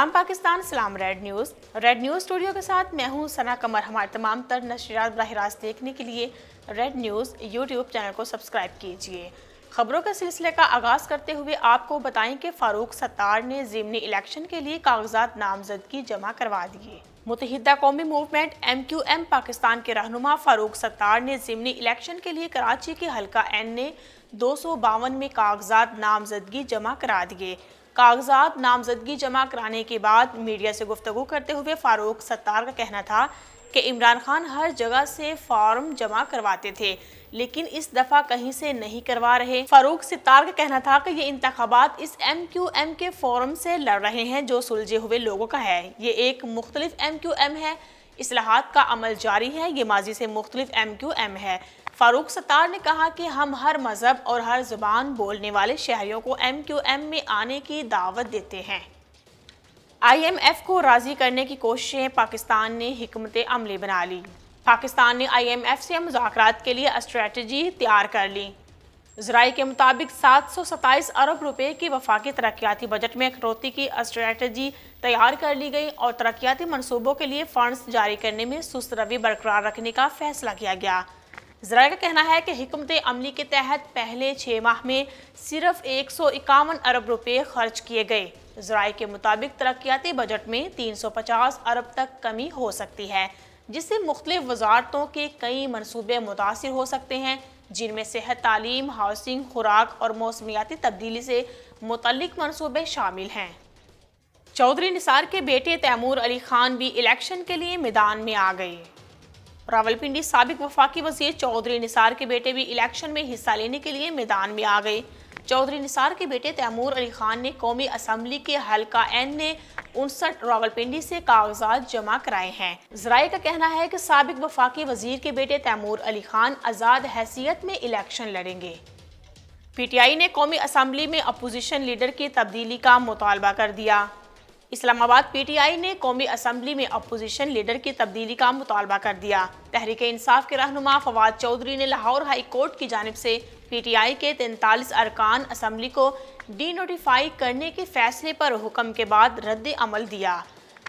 सलाम पाकिस्तान सलाम red news red news studio के साथ मैं हूं सना कमर हमारे तमाम तर नशरियात बरह रास्त देखने के लिए रेड न्यूज़ यूट्यूब चैनल को सब्सक्राइब कीजिए खबरों के सिलसिले का आगाज़ करते हुए आपको बताएं कि फ़ारूक सत्तार ने ज़िमनी इलेक्शन के लिए कागजात नामजदगी जमा करवा दिए Muttahida Qaumi movement M Q M Pakistan के रहनुमा फ़ारूक सत्तार ने ज़िमनी इलेक्शन के लिए कराची के हल्का एन ने दो सौ बावन में कागजात नामजदगी जमा करा दिए कागजात नामजदगी जमा कराने के बाद मीडिया से गुफ्तु करते हुए फारूक सत्तार का कहना था कि इमरान खान हर जगह से फॉर्म जमा करवाते थे लेकिन इस दफ़ा कहीं से नहीं करवा रहे फारूक सितार का कहना था कि ये इंतबात इस एम क्यू एम के फॉर्म से लड़ रहे हैं जो सुलझे हुए लोगों का है ये एक मुख्तलिफ एम क्यू एम है असलाहत का अमल जारी है ये माजी से मुख्तलिफ एम क्यू एम है फारूक सत्तार ने कहा कि हम हर मज़हब और हर ज़ुबान बोलने वाले शहरीों को एम क्यू एम में आने की दावत देते हैं आई एम एफ़ को राज़ी करने की कोशिशें पाकिस्तान ने हमत अमली बना ली पाकिस्तान ने आई एम एफ़ से मुजाकर के लिए स्ट्रेटजी तैयार कर ली जरा के मुताबिक सात सौ सत्ताईस अरब रुपये की वफाकी तरक्याती बजट में कटौती की स्ट्रेटजी तैयार कर ली गई और तरक्याती मनसूबों के लिए फंड्स जारी करने में सुस्त रवि बरकरार रखने का फैसला किया गया जरा का कहना है कि हमत अमली के तहत पहले छः माह में सिर्फ एक सौ इक्यावन अरब रुपये खर्च किए गए ज़राये के मुताबिक तरक्याती बजट में तीन सौ पचास अरब तक कमी हो सकती है जिससे मुख्तलिफ वजारतों के कई मनसूबे मुतासर हो सकते हैं जिनमें सेहत तालीम हाउसिंग खुराक और मौसमियाती तब्दीली से मुतल मनसूबे शामिल हैं चौधरी निसार के बेटे तैमूर अली खान भी इलेक्शन के लिए मैदान में आ गए रावलपिंडी सबक वफाकी वजीर चौधरी निसार के बेटे भी इलेक्शन में हिस्सा लेने के लिए मैदान में आ गए चौधरी निसार के बेटे तैमूर अली खान ने कौमी असम्बली के हल्का एन ने उनसठ रावलपिंडी से कागजात जमा कराए हैं जराये का कहना है कि सबक वफाकी वजीर के बेटे तैमूर अली खान आज़ाद हैसियत में इलेक्शन लड़ेंगे पीटीआई ने कौमी असम्बली में अपोजिशन लीडर की तब्दीली का मुतालबा कर दिया इस्लामाबाद पीटीआई ने कौमी असम्बली में अपोजिशन लीडर की तब्दीली का मुतालबा कर दिया तहरीक इंसाफ के रहनुमा फवाद चौधरी ने लाहौर हाई कोर्ट की जानब से पीटीआई के तैंतालीस अरकान असम्बली को डी नोटिफाई करने के फैसले पर हुक्म के बाद रद्द अमल दिया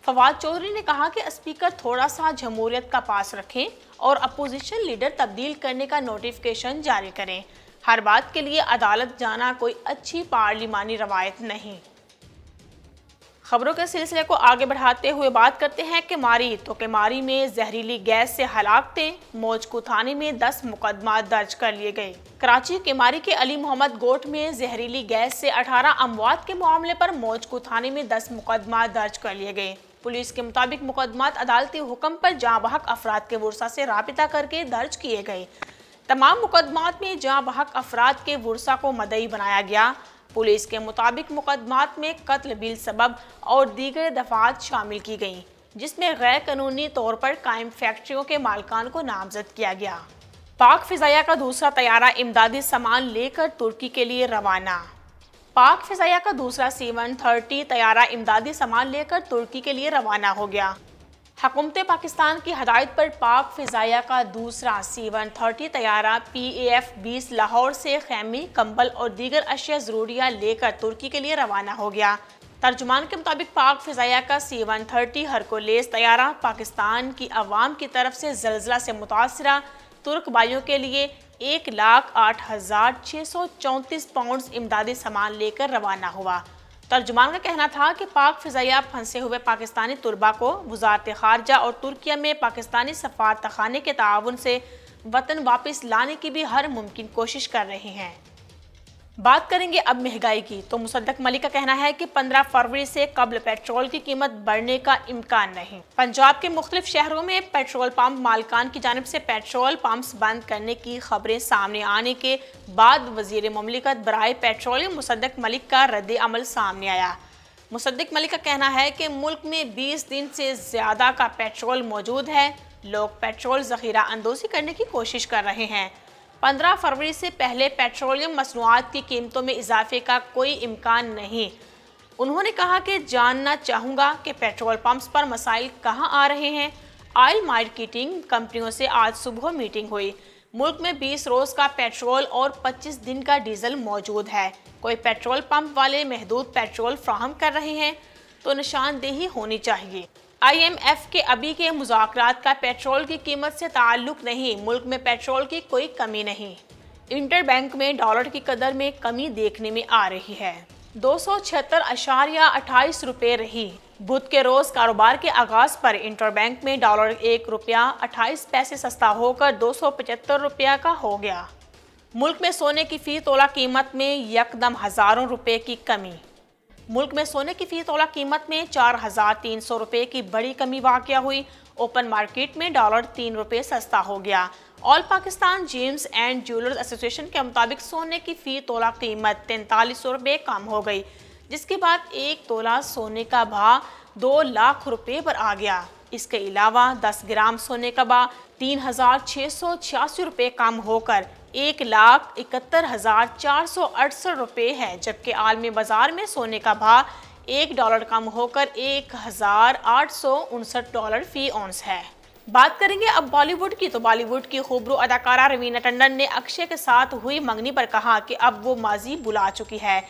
फवाद चौधरी ने कहा कि स्पीकर थोड़ा सा जमहूरियत का पास रखें और अपोजिशन लीडर तब्दील करने का नोटिफिकेशन जारी करें हर बात के लिए अदालत जाना कोई अच्छी पार्लिमानी रवायत नहीं खबरों के सिलसिले को आगे बढ़ाते हुए बात करते हैं कि मारी तो कि मारी में जहरीली गैस से हलाक थे मोजकू थाने में 10 मुकदमा दर्ज कर लिए गए कराची के मारी के अली मोहम्मद गोट में जहरीली गैस से 18 अमवात के मामले पर मौजकू थाने में 10 मुकदमा दर्ज कर लिए गए पुलिस के मुताबिक मुकदमा अदालती हुक्म पर जहाँ बहक अफराद के वर्षा से रबता करके दर्ज किए गए तमाम मुकदमात में जहाँ बहक अफराद के वर्षा को मदई बनाया गया पुलिस के मुताबिक मुकदमात में कत्ल बिल सबब और दीगर दफात शामिल की गईं जिसमें गैर कानूनी तौर पर कायम फैक्ट्रियों के मालकान को नामजद किया गया पाक फिजाया का दूसरा तैयारा इमदादी सामान लेकर तुर्की के लिए रवाना पाक फिजाया का दूसरा सीवन थर्टी तैयारा इमदादी सामान लेकर तुर्की के लिए रवाना हो गया हकूमत पाकिस्तान की हदायत पर पाक फ़िज़ाया का दूसरा सी वन थर्टी तैयारा पी एफ बीस लाहौर से खैमी कंबल और दीगर अशिया ज़रूरिया लेकर तुर्की के लिए रवाना हो गया तर्जुमान के मुताबिक पाक फ़िज़ाया का सी वन थर्टी हरकोलेस तैयारा पाकिस्तान की आवाम की तरफ से जलजिला से मुतासर तुर्क बाइयों के लिए एक लाख आठ हज़ार छः सौ चौंतीस पाउंड इमदादी सामान लेकर रवाना हुआ तर्जुमान का कहना था कि पाक फजाया फंसे हुए पाकिस्तानी तुलबा को वजारत खारजा और तुर्किया में पाकिस्तानी सफारतखाने के तान से वतन वापस लाने की भी हर मुमकिन कोशिश कर रहे हैं बात करेंगे अब महंगाई की तो मुसद्दक मलिक का कहना है कि 15 फरवरी से कबल पेट्रोल की कीमत बढ़ने का इम्कान नहीं पंजाब के मुख्तलिफ शहरों में पेट्रोल पंप मालकान की जानब से पेट्रोल पंप्स बंद करने की खबरें सामने आने के बाद वजीर ममलिकत बरए पेट्रोलियम मुसद्दक मलिक का रद्द अमल सामने आया मुसद्दक मलिक का कहना है कि मुल्क में बीस दिन से ज़्यादा का पेट्रोल मौजूद है लोग पेट्रोल जखीरा अंदोजी करने की कोशिश कर रहे हैं 15 फरवरी से पहले पेट्रोलियम मसनूआत की कीमतों में इजाफे का कोई इम्कान नहीं उन्होंने कहा कि जानना चाहूँगा कि पेट्रोल पंप्स पर मसाइल कहाँ आ रहे हैं ऑयल मार्केटिंग कंपनियों से आज सुबह मीटिंग हुई मुल्क में 20 रोज़ का पेट्रोल और 25 दिन का डीजल मौजूद है कोई पेट्रोल पंप वाले महदूद पेट्रोल फ्राहम कर रहे हैं तो निशानदेही होनी चाहिए आईएमएफ के अभी के मुजात का पेट्रोल की कीमत से ताल्लुक नहीं मुल्क में पेट्रोल की कोई कमी नहीं इंटर बैंक में डॉलर की कदर में कमी देखने में आ रही है दो सौ छिहत्तर अशारिया अट्ठाईस रुपये रही बुध के रोज कारोबार के आगाज पर इंटर बैंक में डॉलर एक रुपया अट्ठाईस पैसे सस्ता होकर दो सौ पचहत्तर रुपया का हो गया मुल्क में सोने की फी तोला कीमत में यकदम हज़ारों रुपये की कमी मुल्क में सोने की फी तोला कीमत में चार हजार तीन सौ रुपए की बड़ी कमी वाक़ हुई ओपन मार्केट में डॉलर तीन रुपए सस्ता हो गया all Pakistan gems and jewellers association के मुताबिक सोने की फ़ी तोला कीमत तैंतालीस सौ रुपए कम हो गई जिसके बाद एक तोला सोने का भाव दो लाख रुपये पर आ गया इसके अलावा 10 ग्राम सोने का भाव तीन हजार छः सौ छियासी रुपये कम होकर एक लाख इकहत्तर हज़ार चार सौ अड़सठ रुपये है जबकि आलमी बाज़ार में सोने का भाव एक डॉलर कम होकर एक हज़ार आठ सौ उनसठ डॉलर फ़ी ऑन्स है बात करेंगे अब बॉलीवुड की तो बॉलीवुड की खूबरू अदाकारा रवीना टंडन ने अक्षय के साथ हुई मंगनी पर कहा कि अब वो माजी बुला चुकी है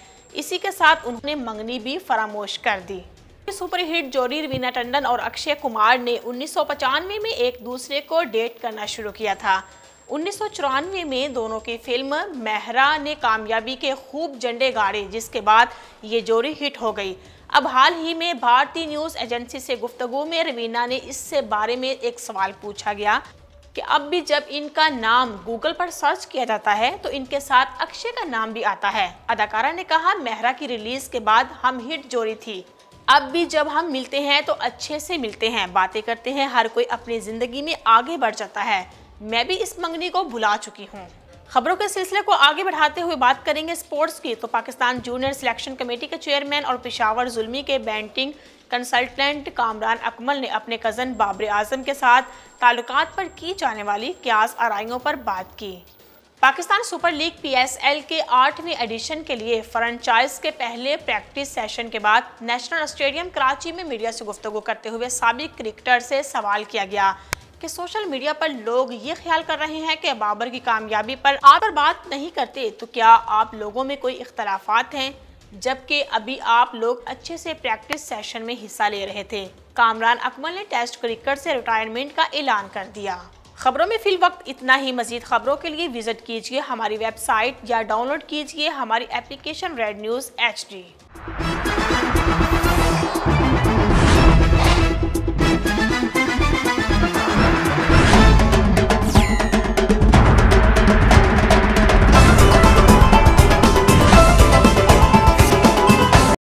इसी के साथ उन्होंने मंगनी भी फरामोश कर दी सुपरहिट जोड़ी रवीना टंडन और अक्षय कुमार ने उन्नीस में एक दूसरे को डेट करना शुरू किया था उन्नीस में दोनों की फिल्म मेहरा ने कामयाबी के खूब झंडे गाड़े जिसके बाद ये जोड़ी हिट हो गई अब हाल ही में भारतीय न्यूज़ एजेंसी से गुफ्तगु में रवीना ने इससे बारे में एक सवाल पूछा गया कि अब भी जब इनका नाम गूगल पर सर्च किया जाता है तो इनके साथ अक्षय का नाम भी आता है अदाकारा ने कहा मेहरा की रिलीज के बाद हम हिट जोड़ी थी अब भी जब हम मिलते हैं तो अच्छे से मिलते हैं बातें करते हैं हर कोई अपनी ज़िंदगी में आगे बढ़ जाता है मैं भी इस मंगनी को भुला चुकी हूँ खबरों के सिलसिले को आगे बढ़ाते हुए बात करेंगे स्पोर्ट्स की तो पाकिस्तान जूनियर सिलेक्शन कमेटी के चेयरमैन और पिशावर जुल्मी के बैंटिंग कंसल्टेंट कामरान अकमल ने अपने कज़न बाबर आजम के साथ ताल्लुकात पर की जाने वाली क्यास आरइयों पर बात की पाकिस्तान सुपर लीग पीएसएल के आठवें एडिशन के लिए फ्रेंचाइज के पहले प्रैक्टिस सेशन के बाद नेशनल स्टेडियम कराची में मीडिया से गुफ्तु करते हुए सबक क्रिकेटर से सवाल किया गया कि सोशल मीडिया पर लोग ये ख्याल कर रहे हैं कि बाबर की कामयाबी पर आप पर बात नहीं करते तो क्या आप लोगों में कोई इख्तलाफात हैं जबकि अभी आप लोग अच्छे से प्रैक्टिस सेशन में हिस्सा ले रहे थे कामरान अकमल ने टेस्ट क्रिकेट से रिटायरमेंट का ऐलान कर दिया खबरों में फिल वक्त इतना ही मजीद खबरों के लिए विजिट कीजिए हमारी वेबसाइट या डाउनलोड कीजिए हमारी एप्लीकेशन रेड न्यूज़ एच